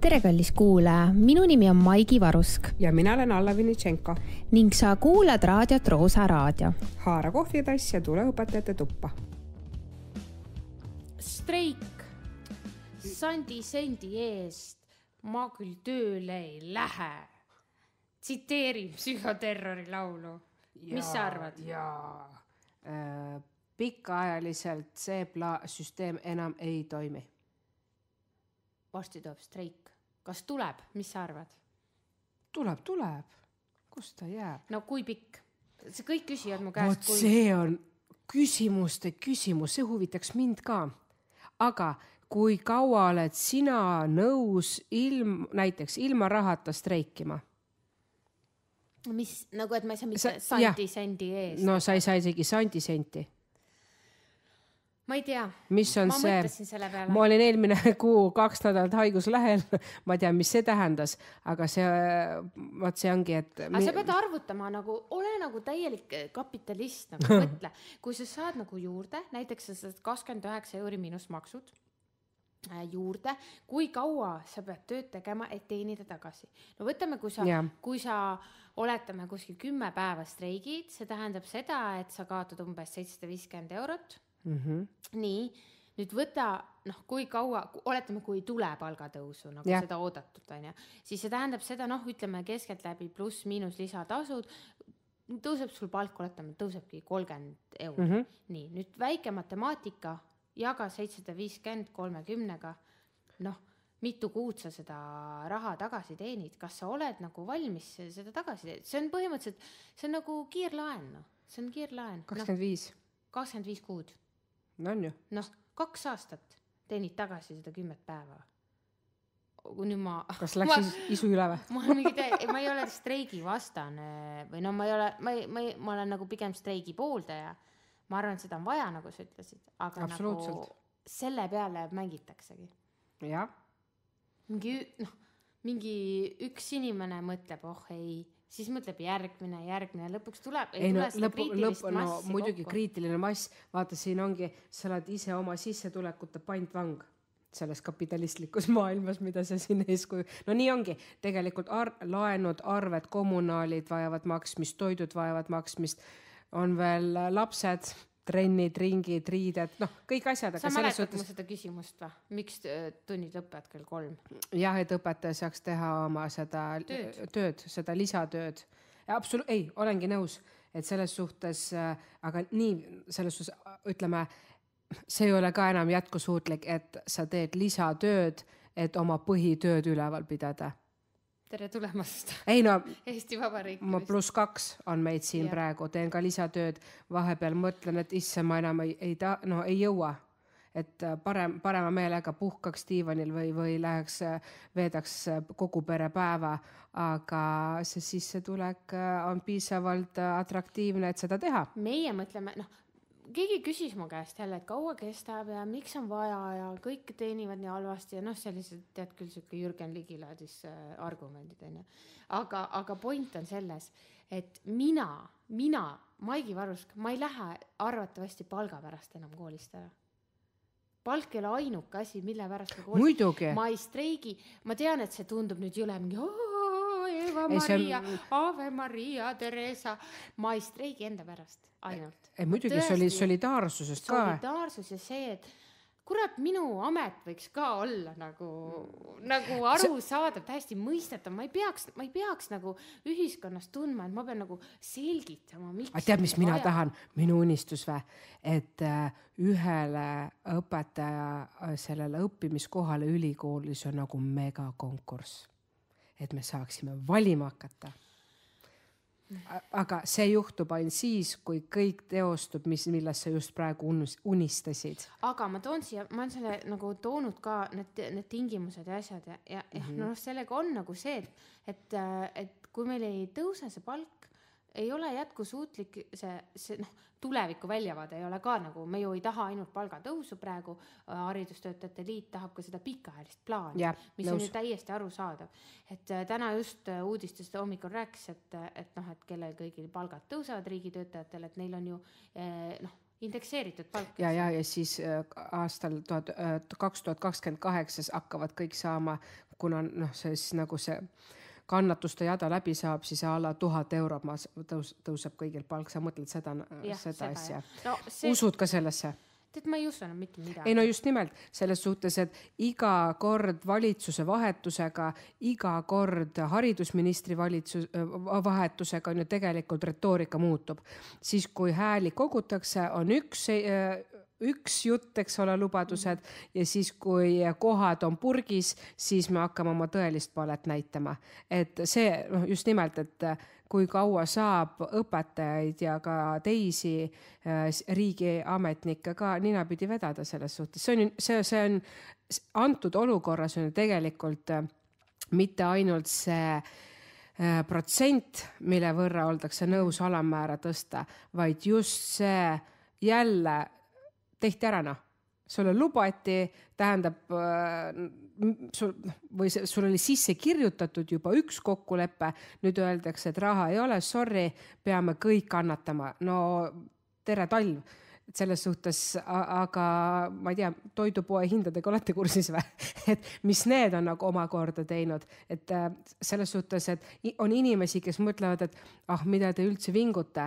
tere, kallis kuulaja, minu nimi on Maigi Varusk. ja mina olen Alla Vinitšenko. ning sa kuulad raadiot Roosa Raadio. haara kohvitass ja tule õpetajate tuppa. streik sandi sendi eest ma küll tööle ei lähe. tsiteerin psühhoterrori laulu. mis sa arvad? jaa äh,, pikaajaliselt see pla-, süsteem enam ei toimi. varsti tuleb streik kas tuleb, mis sa arvad? tuleb, tuleb, kus ta jääb? no kui pikk? see kõik küsivad mu käest. vot kui... see on küsimuste küsimus, see huvitaks mind ka. aga kui kaua oled sina nõus ilm, näiteks ilma rahata streikima? mis nagu, et ma ei saa mitte sa, santi sendi eest. no sa ei saa isegi santi senti ma ei tea. mis on ma see, ma olin eelmine kuu kaks nädalat haiguslehel ma tean, mis see tähendas, aga see, vot see ongi, et. aga sa pead arvutama nagu, ole nagu täielik eh, kapitalist, nagu mõtle, kui sa saad nagu juurde, näiteks sa saad kakskümmend üheksa euri miinusmaksud äh, juurde, kui kaua sa pead tööd tegema, et teenida tagasi. no võtame, kui sa, kui sa oletame kuskil kümme päeva streigid, see tähendab seda, et sa kaotad umbes seitsesada viiskümmend eurot mm. -hmm. nii, nüüd võta, noh, kui kaua, oletame, kui ei tule palgatõusu nagu ja. seda oodatud, on ju, siis see tähendab seda, noh, ütleme keskeltläbi pluss-miinus lisatasud, tõuseb sul palk, oletame, tõusebki kolmkümmend eurot mm. -hmm. nii, nüüd väike matemaatika, jaga seitsesada viiskümmend kolmekümnega, noh mitu kuud sa seda raha tagasi teenid, kas sa oled nagu valmis seda tagasi, see on põhimõtteliselt, see on nagu kiirlaen, noh, see on kiirlaen. Noh, kakskümmend viis. kakskümmend viis kuud noh, kaks aastat teenid tagasi seda kümmet päeva. kui nüüd ma. kas läksin ma, isu üle või? ma olen mingi täie, ma ei ole streigivastane või no ma ei ole, ma ei, ma ei, ma olen nagu pigem streigi pooldaja. ma arvan, et seda on vaja, nagu sa ütlesid, aga nagu selle peale mängitaksegi. jah. mingi noh, mingi üks inimene mõtleb, oh ei siis mõtleb järgmine, järgmine, lõpuks tuleb. ei no lõpu, lõpu, no muidugi kokku. kriitiline mass, vaata, siin ongi, sa oled ise oma sissetulekute pantvang selles kapitalistlikus maailmas, mida sa siin eeskuju, no nii ongi, tegelikult ar laenud, arved, kommunaalid vajavad maksmist, toidud vajavad maksmist, on veel lapsed trennid, ringid, riided, noh, kõik asjad. sa mäletad suhtes... mu seda küsimust või, miks äh, tunnid lõpevad kell kolm? jah, et õpetaja saaks teha oma seda tööd, tööd, seda lisatööd. absolu-, ei, olengi nõus, et selles suhtes, äh, aga nii selles suhtes äh, ütleme, see ei ole ka enam jätkusuutlik, et sa teed lisatööd, et oma põhitööd üleval pidada tere tulemast ei no Eesti Vabariiki. ma pluss kaks on meid siin ja. praegu, teen ka lisatööd, vahepeal mõtlen, et issand, ma enam ei, ei ta-, no ei jõua. et äh, parem, parema meelega puhkaks diivanil või, või läheks, äh, veedaks äh, kogu pere päeva, aga see sissetulek on piisavalt atraktiivne, et seda teha. meie mõtleme, noh, keegi küsis mu käest jälle, et kaua kestab ja miks on vaja ja kõik teenivad nii halvasti ja noh, sellised tead küll sihuke Jürgen Ligi laadis äh, argumendid onju. aga, aga point on selles, et mina, mina, Maigi Varusk, ma ei lähe arvatavasti palga pärast enam koolist ära palk ei ole ainuke asi, mille pärast ma koolis, ma ei streigi, ma tean, et see tundub nüüd jõle mingi oo Eva Maria on..., Ave Maria, Theresa, ma ei streigi enda pärast ainult. muidugi, see oli solidaarsusest ka. solidaarsus ja see, et kurat, minu amet võiks ka olla nagu mm., nagu arusaadav, täiesti mõistetav, ma ei peaks, ma ei peaks nagu ühiskonnas tundma, et ma pean nagu selgitama, miks. tead, mis mina vaja. tahan, minu unistus või, et äh, ühele õpetaja äh, sellele õppimiskohale ülikoolis on nagu megakonkurss et me saaksime valima hakata. aga see juhtub ainult siis, kui kõik teostub, mis, millest sa just praegu unistasid. aga ma toon siia, ma olen selle nagu toonud ka need, need tingimused ja asjad ja, ja mm -hmm. noh, sellega on nagu see, et, et, et kui meil ei tõuse see palk ei ole jätkusuutlik see, see noh, tuleviku väljavaade ei ole ka nagu, me ju ei taha ainult palgatõusu praegu, äh, Haridustöötajate Liit tahab ka seda pikaajalist plaani, mis nõus. on ju täiesti arusaadav. et äh, täna just äh, uudistest hommikul rääkis, et, et noh, et kellel kõigil palgad tõusevad riigitöötajatel, et neil on ju eh, noh, indekseeritud palk. ja, ja, ja siis aastal tuhat, kaks tuhat kakskümmend kaheksas hakkavad kõik saama, kuna noh, see siis nagu see kannatuste jada läbi saab, siis a la tuhat eurot ma tõus, tõuseb kõigil palk, sa mõtled seda, seda asja no,? See... usud ka sellesse? tead, ma ei usu enam mitte midagi. ei no just nimelt selles suhtes, et iga kord valitsuse vahetusega, iga kord haridusministri valitsus, vahetusega on ju tegelikult retoorika muutub. siis, kui hääli kogutakse, on üks eh, üks jutt, eks ole, lubadused ja siis, kui kohad on purgis, siis me hakkame oma tõelist poolet näitama. et see noh, just nimelt, et kui kaua saab õpetajaid ja ka teisi äh, riigiametnikke ka ninapidi vedada selles suhtes, see on ju, see, see on antud olukorras on ju tegelikult äh, mitte ainult see äh, protsent, mille võrra oldakse nõus alammäära tõsta, vaid just see jälle tehti ära noh sulle lubati, tähendab äh, sul noh, või sul oli sisse kirjutatud juba üks kokkulepe, nüüd öeldakse, et raha ei ole, sorry, peame kõik kannatama. no tere talv, et selles suhtes, aga ma ei tea, toidupoe hindadega olete kursis või et mis need on nagu omakorda teinud, et äh, selles suhtes, et on inimesi, kes mõtlevad, et ah, mida te üldse vingute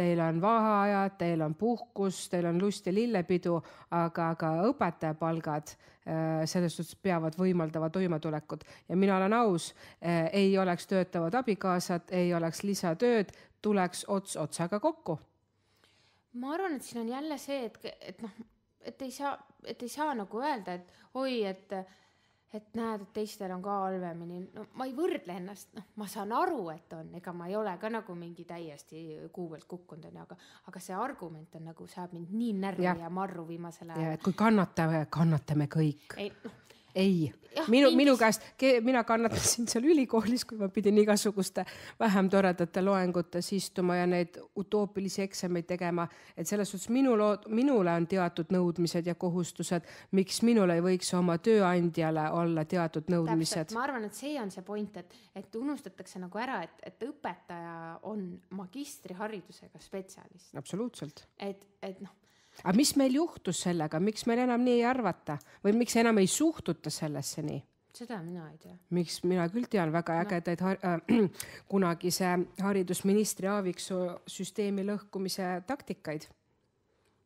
teil on vaheajad, teil on puhkus, teil on lust ja lillepidu, aga ka õpetajapalgad äh, selles suhtes peavad võimaldama toimetulekut ja mina olen aus, äh, ei oleks töötavat abikaasat, ei oleks lisatööd, tuleks ots otsaga kokku. ma arvan, et siin on jälle see, et, et noh, et ei saa, et ei saa nagu öelda, et oi, et et näed, et teistel on ka halvemini, no ma ei võrdle ennast, noh, ma saan aru, et on, ega ma ei ole ka nagu mingi täiesti kuu pealt kukkunud onju, aga, aga see argument on nagu saab mind nii närvi ja, ja marru viimasel ajal. ja et kui kannatame, kannatame kõik. ei noh ei, minu, minu käest, mina kannatasin seal ülikoolis, kui ma pidin igasuguste vähem toredate loengutes istuma ja neid utoopilisi eksameid tegema, et selles suhtes minu lood, minule on teatud nõudmised ja kohustused, miks minul ei võiks oma tööandjale olla teatud nõudmised. ma arvan, et see on see point, et, et unustatakse nagu ära, et, et õpetaja on magistriharidusega spetsialist. absoluutselt. et, et noh aga mis meil juhtus sellega, miks meil enam nii ei arvata või miks enam ei suhtuta sellesse nii? seda mina ei tea. miks, mina küll tean väga ägedaid no. har äh, kunagise haridusministri Aaviksoo süsteemi lõhkumise taktikaid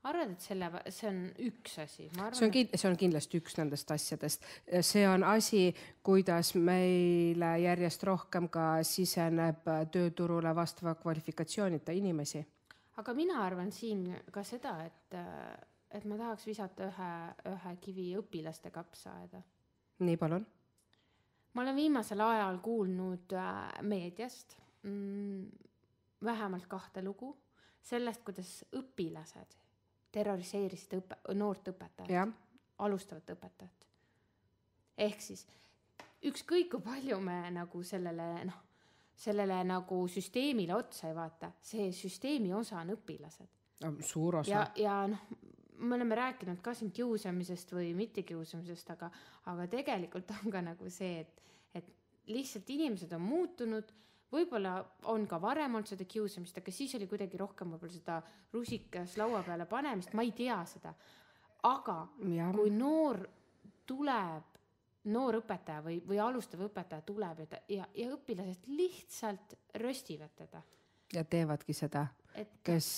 arvad, et selle, see on üks asi? see on kind-, see on kindlasti üks nendest asjadest. see on asi, kuidas meile järjest rohkem ka siseneb tööturule vastava kvalifikatsioonita inimesi aga mina arvan siin ka seda, et, et ma tahaks visata ühe, ühe kivi õpilaste kapsaaeda. nii, palun. ma olen viimasel ajal kuulnud äh, meediast mm, vähemalt kahte lugu sellest, kuidas õpilased terroriseerisid õpe-, noort õpetajat, alustavat õpetajat. ehk siis ükskõik kui palju me nagu sellele noh, sellele nagu süsteemile otsa ei vaata, see süsteemi osa on õpilased. suur osa. ja, ja noh, me oleme rääkinud ka siin kiusamisest või mittekiusamisest, aga, aga tegelikult on ka nagu see, et, et lihtsalt inimesed on muutunud võib-olla on ka varem olnud seda kiusamist, aga siis oli kuidagi rohkem võib-olla seda rusikas laua peale panemist, ma ei tea seda. aga ja. kui noor tuleb noor õpetaja või, või alustav õpetaja tuleb ja, ja, ja õpilased lihtsalt röstivad teda. ja teevadki seda, kes,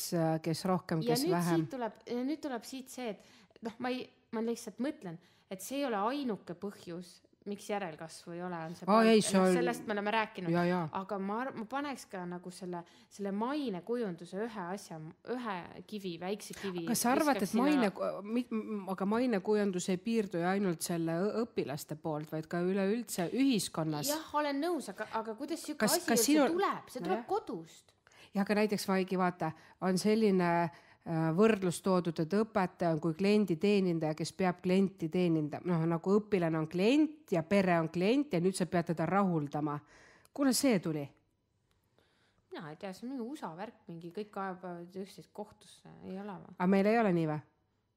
kes rohkem, kes vähem. tuleb, nüüd tuleb siit see, et noh, ma ei, ma lihtsalt mõtlen, et see ei ole ainuke põhjus, miks järelkasvu ei ole, on see Aa, ei, noh, seal... no, sellest me oleme rääkinud, aga ma, ma paneks ka nagu selle, selle mainekujunduse ühe asja, ühe kivi, väikse kivi. kas sa arvad, et maine sinna..., aga mainekujundus ei piirdu ju ainult selle õpilaste poolt, vaid ka üleüldse ühiskonnas? jah, olen nõus, aga, aga kuidas sihuke asi üldse sinul... tuleb, see tuleb no, kodust. jah, aga näiteks Vaigi, vaata, on selline äh, Äh, võrdlus toodud, et õpetaja on kui kliendi teenindaja, kes peab klienti teenindama, noh nagu õpilane on klient ja pere on klient ja nüüd sa pead teda rahuldama. kust see tuli? mina ei tea, see on mingi USA värk, mingi kõik ajavad üksteist kohtusse, ei ole või? aga meil ei ole nii või?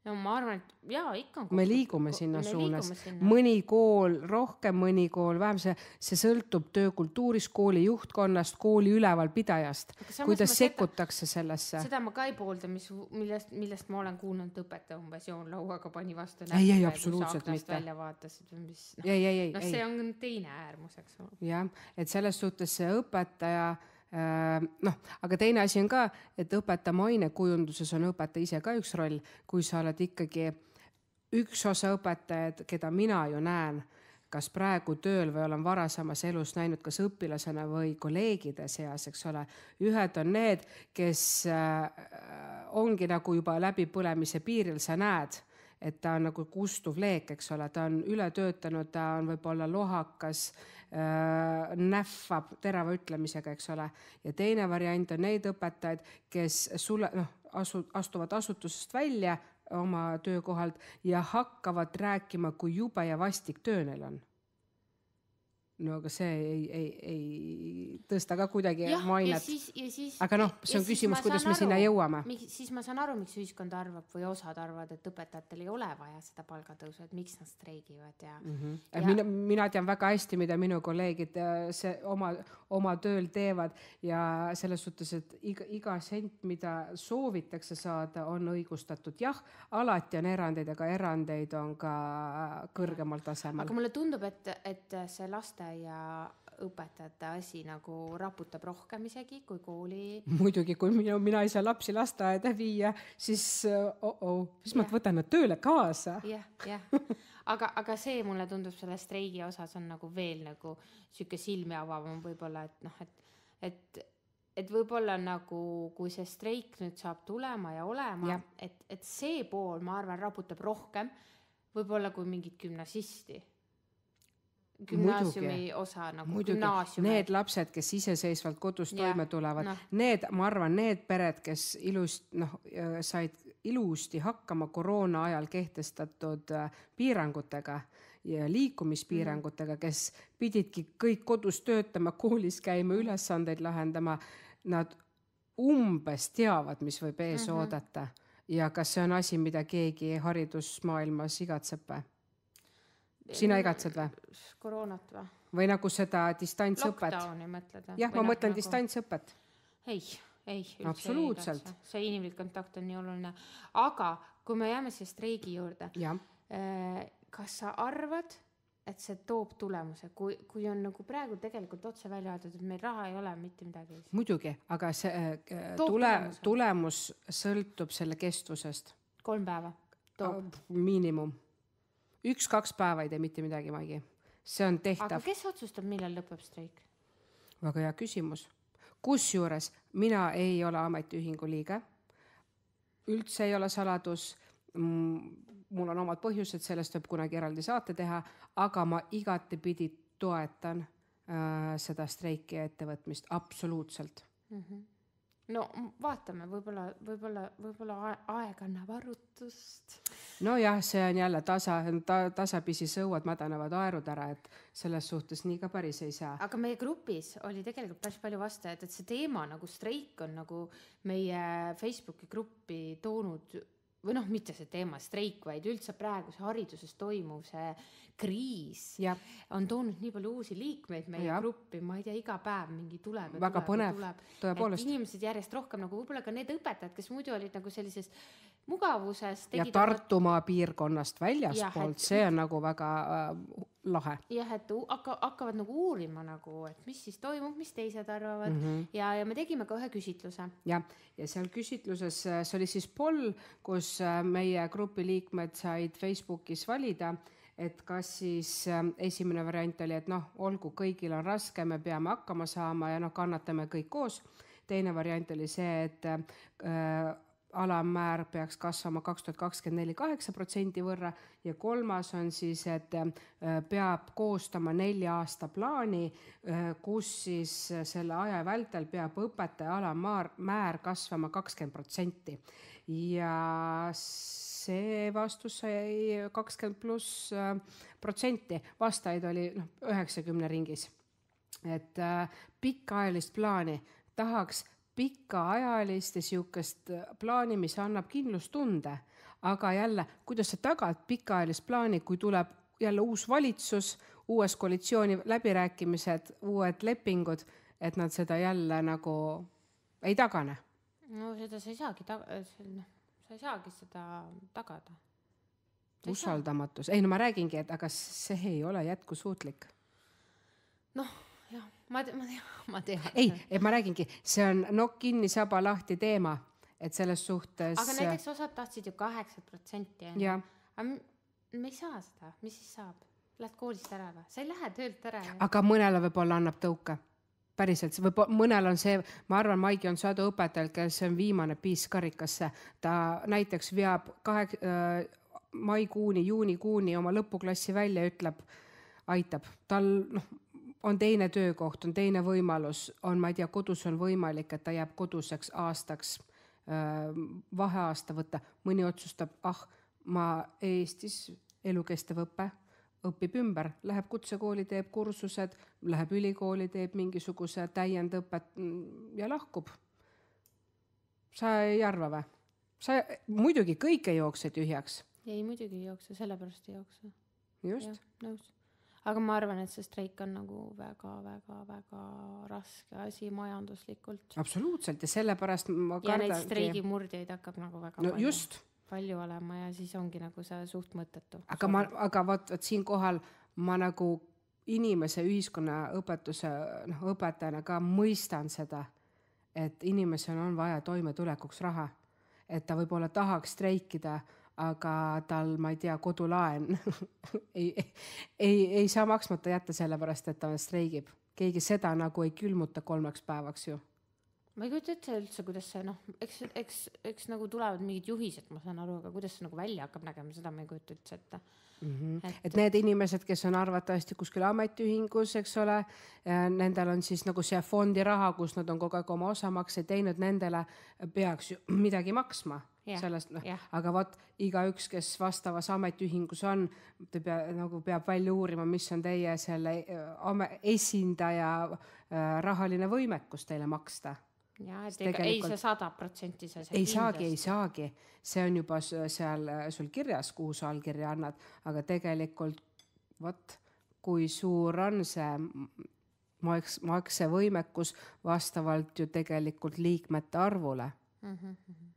no ma arvan, et jaa, ikka on kohtunud. me liigume sinna me suunas, mõni kool rohkem, mõni kool vähem, see, see sõltub töökultuurist, kooli juhtkonnast, kooli ülevalpidajast, kuidas sekkutakse seda, sellesse. seda ma ka ei poolda, mis, millest, millest ma olen kuulnud, õpetaja umbes joonlauaga pani vastu. ei, ei absoluutselt mitte. välja vaatas, et mis noh, noh, see on teine äärmus, eks ole. jah, et selles suhtes see õpetaja Äh, noh, aga teine asi on ka, et õpetaja mainekujunduses on õpetaja ise ka üks roll, kui sa oled ikkagi üks osa õpetajaid, keda mina ju näen, kas praegu tööl või olen varasemas elus näinud kas õpilasena või kolleegide seas, eks ole. ühed on need, kes äh, ongi nagu juba läbipõlemise piiril, sa näed et ta on nagu kustuv leek, eks ole, ta on ületöötanud, ta on võib-olla lohakas äh,, nähvab terava ütlemisega, eks ole. ja teine variant on neid õpetajaid, kes sulle noh, asu-, astuvad asutusest välja oma töökohalt ja hakkavad rääkima, kui jube ja vastik töö neil on no aga see ei, ei, ei tõsta ka kuidagi ja, mainet. aga noh, see on küsimus, kuidas aru, me sinna jõuame. siis ma saan aru, miks ühiskond arvab või osad arvavad, et õpetajatel ei ole vaja seda palgatõusu, et miks nad streigivad ja mm. -hmm. Ja... mina, mina tean väga hästi, mida minu kolleegid äh, see oma, oma tööl teevad ja selles suhtes, et iga, iga sent, mida soovitakse saada, on õigustatud. jah, alati on erandeid, aga erandeid on ka äh, kõrgemal tasemel. aga mulle tundub, et, et see laste ja õpetajate asi nagu raputab rohkem isegi kui kooli. muidugi, kui minu, mina ei saa lapsi lasteaeda viia, siis oh-oh, uh, siis yeah. ma võtan nad tööle kaasa. jah yeah,, jah yeah. aga, aga see mulle tundub selle streigi osas on nagu veel nagu sihuke silmi avavam võib-olla, et noh, et, et, et võib-olla nagu, kui see streik nüüd saab tulema ja olema, et, et see pool, ma arvan, raputab rohkem võib-olla kui mingit gümnasisti gümnaasiumi osa nagu. Need lapsed, kes iseseisvalt kodus ja, toime tulevad no., need, ma arvan, need pered, kes ilust noh, said ilusti hakkama koroona ajal kehtestatud äh, piirangutega ja liikumispiirangutega, mhm. kes pididki kõik kodus töötama, koolis käima, ülesandeid lahendama. Nad umbes teavad, mis võib ees mm -hmm. oodata ja kas see on asi, mida keegi haridusmaailmas igatseb või? sina igatsed või? koroonat või? või nagu seda distantsõpet? Lockdowni mõtled või? jah, ma noh, mõtlen nagu... distantsõpet. ei, ei üldse ei igatse. see inimlik kontakt on nii oluline. aga kui me jääme selle streigi juurde. Eh, kas sa arvad, et see toob tulemuse, kui, kui on nagu praegu tegelikult otse välja öeldud, et meil raha ei ole mitte midagi. muidugi, aga see äh, tule, tulemus sõltub selle kestvusest. kolm päeva toob. Ah, miinimum üks-kaks päeva ei tee mitte midagi, Maigi. see on tehtav. aga kes otsustab, millal lõpeb streik? väga hea küsimus. kusjuures mina ei ole ametiühingu liige. üldse ei ole saladus mul on omad põhjused, sellest võib kunagi eraldi saate teha, aga ma igatepidi toetan äh, seda streiki ja ettevõtmist absoluutselt mm. -hmm no vaatame võib, võib-olla, võib-olla, võib-olla aeg annab arutust. nojah, see on jälle tasa ta,, tasapisi sõuad mädanevad aerud ära, et selles suhtes nii ka päris ei saa. aga meie grupis oli tegelikult päris palju vastajaid, et see teema nagu streik on nagu meie Facebooki gruppi toonud või noh, mitte see teema streik, vaid üldse praegu see hariduses toimuv see kriis ja. on toonud nii palju uusi liikmeid meie ja. gruppi, ma ei tea, iga päev mingi tuleb. väga tuleb, põnev, tõepoolest. inimesed järjest rohkem nagu võib-olla ka need õpetajad, kes muidu olid nagu sellises mugavusest. ja Tartumaa ta... piirkonnast väljaspoolt, et... see on nagu väga äh, lahe. jah, et hakka, hakkavad nagu uurima nagu, et mis siis toimub, mis teised arvavad mm -hmm. ja, ja me tegime ka ühe küsitluse. jah, ja seal küsitluses, äh, see oli siis poll, kus äh, meie grupi liikmed said Facebookis valida et kas siis äh, esimene variant oli, et noh, olgu, kõigil on raske, me peame hakkama saama ja noh, kannatame kõik koos. teine variant oli see, et äh, alammäär peaks kasvama kaks tuhat kakskümmend neli kaheksa protsendi võrra ja kolmas on siis, et äh, peab koostama nelja aasta plaani, äh, kus siis äh, selle aja vältel peab õpetaja alammäär kasvama kakskümmend protsenti. ja see vastus sai kakskümmend pluss protsenti, vastajaid oli noh, üheksakümne ringis. et pikaajalist plaani tahaks pikaajalist ja sihukest plaani, mis annab kindlustunde. aga jälle, kuidas sa tagad pikaajalist plaani, kui tuleb jälle uus valitsus, uues koalitsiooni läbirääkimised, uued lepingud, et nad seda jälle nagu ei tagane? no seda sa ei saagi taga-, noh, sa ei saagi seda tagada. usaldamatus, ei no ma räägingi, et aga see ei ole jätkusuutlik. noh jah, ma tean, ma tean. ei, et ma räägingi, see on nokk kinni, saba lahti teema, et selles suhtes. aga äh, näiteks osad tahtsid ju kaheksa protsenti onju. aga me ei saa seda, mis siis saab? Lähed koolist ära või? sa ei lähe töölt ära. aga mõnele võib-olla annab tõuke päriselt, võib-olla mõnel on see, ma arvan, Maigi on sadu õpetajal, kes on viimane piisk karikasse, ta näiteks veab kahe äh, maikuuni, juunikuuni oma lõpuklassi välja, ütleb, aitab tal noh on teine töökoht, on teine võimalus, on, ma ei tea, kodus on võimalik, et ta jääb koduseks aastaks, vaheaasta võtta, mõni otsustab, ah, ma Eestis elukestev õpe õpib ümber, läheb kutsekooli, teeb kursused, läheb ülikooli, teeb mingisuguse täiendõpet mm, ja lahkub. sa ei arva või? sa, muidugi kõik ei jookse tühjaks. ei, muidugi ei jookse, sellepärast ei jookse. just. nõus aga ma arvan, et see streik on nagu väga-väga-väga raske asi majanduslikult. absoluutselt ja sellepärast ma kardan. ja neid streigimurdjaid hakkab nagu väga no, palju. just palju olema ja siis ongi nagu see suht mõttetu. aga ma, aga vot, vot siinkohal ma nagu inimese ühiskonnaõpetuse noh, õpetajana ka mõistan seda, et inimesel on vaja toimetulekuks raha. et ta võib-olla tahaks streikida aga tal, ma ei tea, kodulaen ei, ei, ei saa maksmata jätta, sellepärast et ta streigib. keegi seda nagu ei külmuta kolmeks päevaks ju ma ei kujuta ette üldse, kuidas see noh, eks, eks, eks nagu tulevad mingid juhised, ma saan aru, aga kuidas see nagu välja hakkab nägema, seda ma ei kujuta üldse ette mm. -hmm. Et, et need inimesed, kes on arvatavasti kuskil ametiühingus, eks ole, nendel on siis nagu see fondi raha, kus nad on kogu aeg oma osamakseid teinud, nendele peaks ju midagi maksma yeah, sellest noh yeah., aga vot igaüks, kes vastavas ametiühingus on, ta pea, nagu peab välja uurima, mis on teie selle äh, ame, esindaja äh, rahaline võimekus teile maksta ja, et ega ei see sada protsenti sa. ei saagi, ei saagi, see on juba seal äh, sul kirjas, kuhu sa allkirja annad, aga tegelikult vot kui suur on see maks, maksevõimekus vastavalt ju tegelikult liikmete arvule mm. -hmm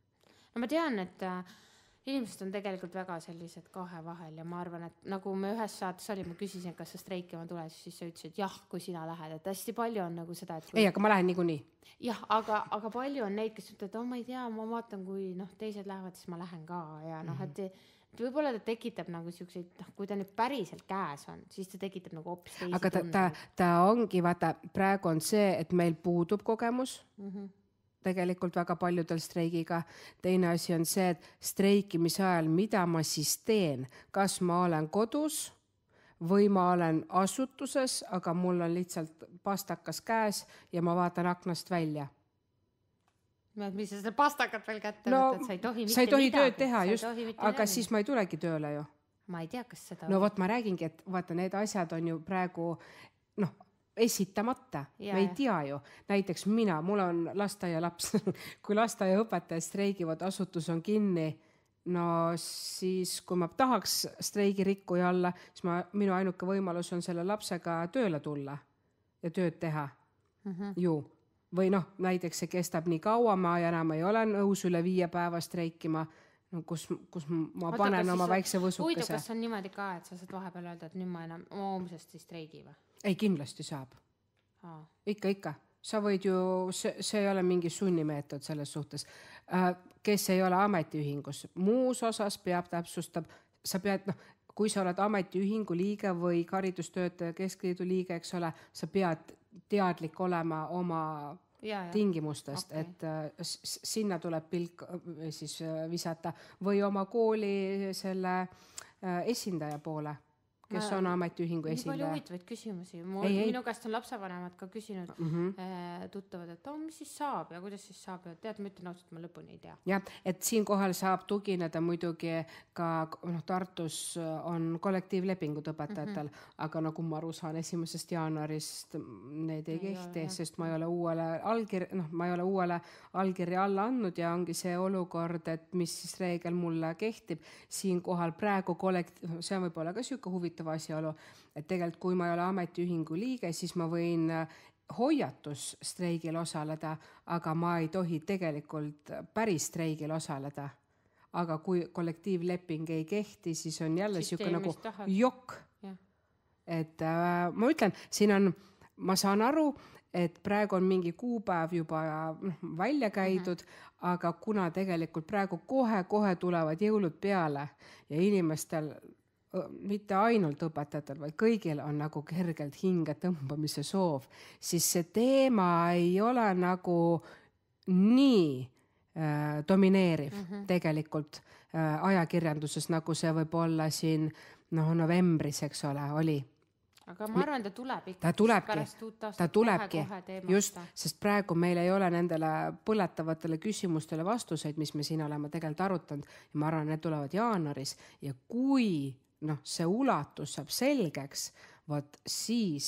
no ma tean, et äh, inimesed on tegelikult väga sellised kahe vahel ja ma arvan, et nagu me ühes saates olime, küsisin, kas sa streikima tuled, siis sa ütlesid jah, kui sina lähed, et hästi palju on nagu seda, et kui.... ei, aga ma lähen niikuinii. jah, aga, aga palju on neid, kes ütlevad, oh ma ei tea, ma vaatan, kui noh, teised lähevad, siis ma lähen ka ja noh, et mm -hmm võib-olla ta tekitab nagu siukseid, noh, kui ta nüüd päriselt käes on, siis ta tekitab nagu hoopis teisi. aga ta, ta, ta ongi, vaata, praegu on see, et meil puudub kogemus mm. -hmm tegelikult väga paljudel streigiga. teine asi on see, et streikimise ajal, mida ma siis teen, kas ma olen kodus või ma olen asutuses, aga mul on lihtsalt pastakas käes ja ma vaatan aknast välja mis sa seda pastakat veel kätte no, võtad, sa ei tohi mitte midagi. sa ei tohi midagi. tööd teha, just, aga midagi. siis ma ei tulegi tööle ju. ma ei tea, kas seda. no vot, ma räägingi, et vaata, need asjad on ju praegu noh, esitamata, me ei tea ju, näiteks mina, mul on lasteaialaps kui lasteaiaõpetajad streigivad, asutus on kinni no siis, kui ma tahaks streigirikkuja olla, siis ma, minu ainuke võimalus on selle lapsega tööle tulla ja tööd teha mm -hmm. ju. või noh, näiteks see kestab nii kaua, ma enam ei ole nõus üle viie päeva streikima no kus, kus ma Oota, panen oma väikse võsukese. puidu, kas on niimoodi ka, et sa saad vahepeal öelda, et nüüd ma enam homsest ei streigi või? ei, kindlasti saab. ikka, ikka, sa võid ju, see, see ei ole mingi sunnimeetod selles suhtes. Äh, kes ei ole ametiühingus, muus osas peab täpsustab, sa pead noh, kui sa oled ametiühingu liige või haridustöötaja keskliidu liige, eks ole, sa pead teadlik olema oma Ja, ja. tingimustest okay., et äh, sinna tuleb pilk siis äh, visata või oma kooli selle esindaja poole kes on ametiühingu esindaja. nii palju huvitavaid küsimusi, minu käest on lapsevanemad ka küsinud mm -hmm. tuttavad, et oh, mis siis saab ja kuidas siis saab ja tead, ma ütlen ausalt, ma lõpuni ei tea. jah, et siinkohal saab tugineda muidugi ka noh, Tartus äh, on kollektiivlepingud õpetajatel mm, -hmm. aga nagu ma aru saan, esimesest jaanuarist need ei, ei kehti, sest ma ei ole uuele allkirja, noh, ma ei ole uuele allkirja alla andnud ja ongi see olukord, et mis siis reegel mulle kehtib. siinkohal praegu kollektiiv, see on võib-olla ka sihuke huvitav huvitav asjaolu, et tegelikult, kui ma ei ole ametiühingu liige, siis ma võin äh, hoiatusstreigil osaleda, aga ma ei tohi tegelikult päris streigil osaleda. aga kui kollektiivleping ei kehti, siis on jälle sihuke nagu tahad. jokk. et äh, ma ütlen, siin on, ma saan aru, et praegu on mingi kuupäev juba noh, välja käidud mm, -hmm. aga kuna tegelikult praegu kohe-kohe tulevad jõulud peale ja inimestel mitte ainult õpetajatel, vaid kõigil on nagu kergelt hinge tõmbamise soov, siis see teema ei ole nagu nii äh, domineeriv mm -hmm. tegelikult äh, ajakirjanduses, nagu see võib-olla siin noh, novembris, eks ole, oli aga ma arvan, ta tuleb ikka. ta tulebki, ta tulebki, just, sest praegu meil ei ole nendele põletavatele küsimustele vastuseid, mis me siin oleme tegelikult arutanud ja ma arvan, need tulevad jaanuaris ja kui noh, see ulatus saab selgeks, vot siis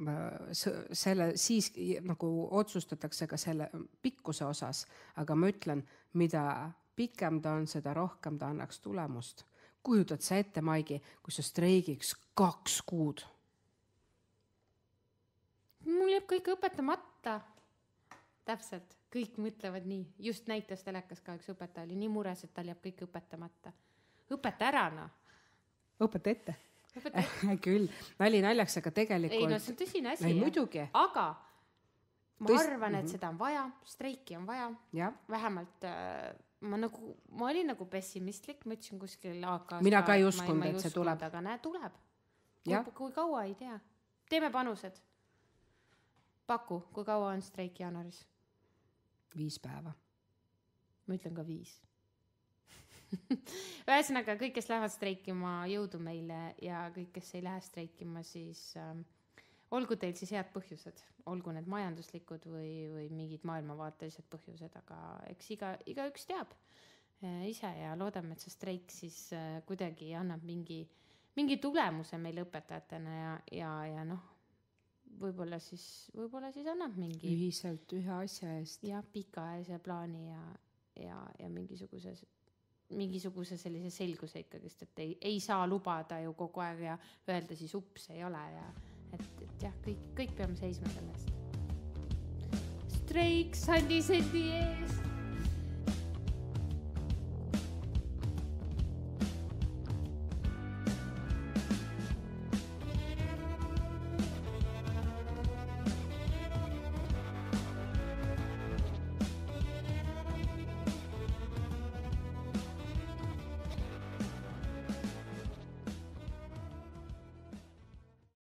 äh, selle siis nagu otsustatakse ka selle pikkuse osas, aga ma ütlen, mida pikem ta on, seda rohkem ta annaks tulemust. kujutad sa ette, Maigi, kui sa streigiks kaks kuud? mul jääb kõik õpetamata. täpselt, kõik mõtlevad nii, just näitas telekas ka üks õpetaja oli nii mures, et tal jääb kõik õpetamata. õpeta ära noh õpeta ette õpeta ette küll, nali naljaks, aga tegelikult. ei no see on tõsine asi. muidugi. aga ma Tõs... arvan, et mhm. seda on vaja, streiki on vaja. vähemalt äh, ma nagu, ma olin nagu pessimistlik, ma ütlesin kuskil AK-s. mina ka ei uskunud, et see uskunud, tuleb. aga näe, tuleb. kui, kui kaua, ei tea. teeme panused. paku, kui kaua on streik jaanuaris? viis päeva. ma ütlen ka viis ühesõnaga kõik, kes lähevad streikima, jõudu meile ja kõik, kes ei lähe streikima, siis ähm, olgu teil siis head põhjused, olgu need majanduslikud või, või mingid maailmavaatelised põhjused, aga eks iga, igaüks teab äh, ise ja loodame, et see streik siis äh, kuidagi annab mingi, mingi tulemuse meile õpetajatena ja, ja, ja noh, võib-olla siis, võib-olla siis annab mingi. ühiselt ühe asja eest. jah, pikaajalise plaani ja, ja, ja mingisuguse mingisuguse sellise selguse ikkagist, et ei, ei saa lubada ju kogu aeg ja öelda siis ups ei ole ja et, et jah, kõik, kõik peame seisma selle eest. streik Sandisendi eest